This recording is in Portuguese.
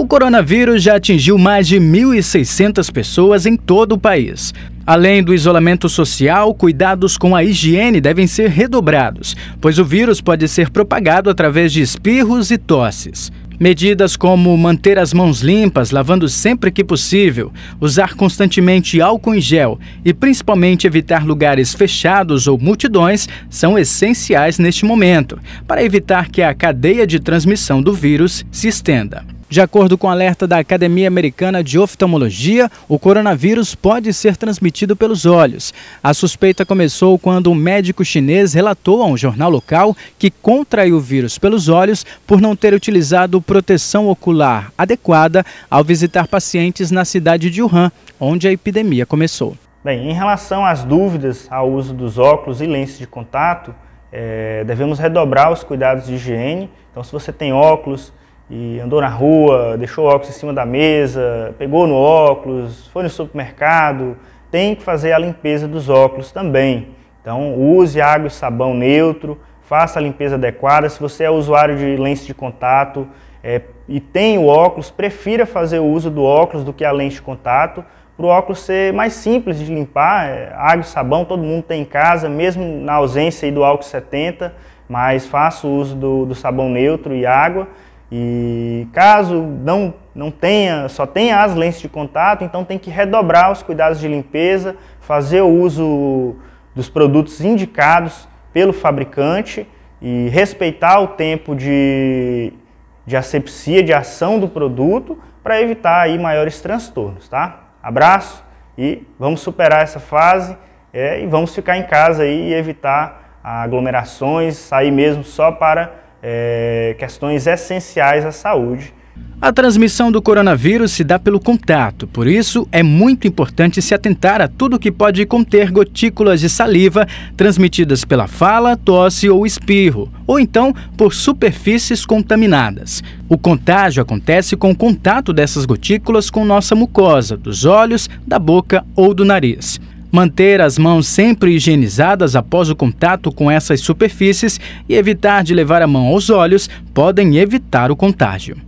O coronavírus já atingiu mais de 1.600 pessoas em todo o país. Além do isolamento social, cuidados com a higiene devem ser redobrados, pois o vírus pode ser propagado através de espirros e tosses. Medidas como manter as mãos limpas, lavando sempre que possível, usar constantemente álcool em gel e principalmente evitar lugares fechados ou multidões são essenciais neste momento, para evitar que a cadeia de transmissão do vírus se estenda. De acordo com o alerta da Academia Americana de Oftalmologia, o coronavírus pode ser transmitido pelos olhos. A suspeita começou quando um médico chinês relatou a um jornal local que contraiu o vírus pelos olhos por não ter utilizado proteção ocular adequada ao visitar pacientes na cidade de Wuhan, onde a epidemia começou. Bem, em relação às dúvidas ao uso dos óculos e lentes de contato, é, devemos redobrar os cuidados de higiene. Então, se você tem óculos, e andou na rua, deixou o óculos em cima da mesa, pegou no óculos, foi no supermercado, tem que fazer a limpeza dos óculos também. Então, use água e sabão neutro, faça a limpeza adequada. Se você é usuário de lente de contato é, e tem o óculos, prefira fazer o uso do óculos do que a lente de contato, para o óculos ser mais simples de limpar. É, água e sabão todo mundo tem em casa, mesmo na ausência do álcool 70, mas faça o uso do, do sabão neutro e água. E caso não, não tenha, só tenha as lentes de contato, então tem que redobrar os cuidados de limpeza, fazer o uso dos produtos indicados pelo fabricante e respeitar o tempo de, de asepsia, de ação do produto, para evitar aí maiores transtornos, tá? Abraço e vamos superar essa fase é, e vamos ficar em casa aí e evitar aglomerações, sair mesmo só para é, questões essenciais à saúde. A transmissão do coronavírus se dá pelo contato, por isso é muito importante se atentar a tudo que pode conter gotículas de saliva transmitidas pela fala, tosse ou espirro, ou então por superfícies contaminadas. O contágio acontece com o contato dessas gotículas com nossa mucosa, dos olhos, da boca ou do nariz manter as mãos sempre higienizadas após o contato com essas superfícies e evitar de levar a mão aos olhos podem evitar o contágio.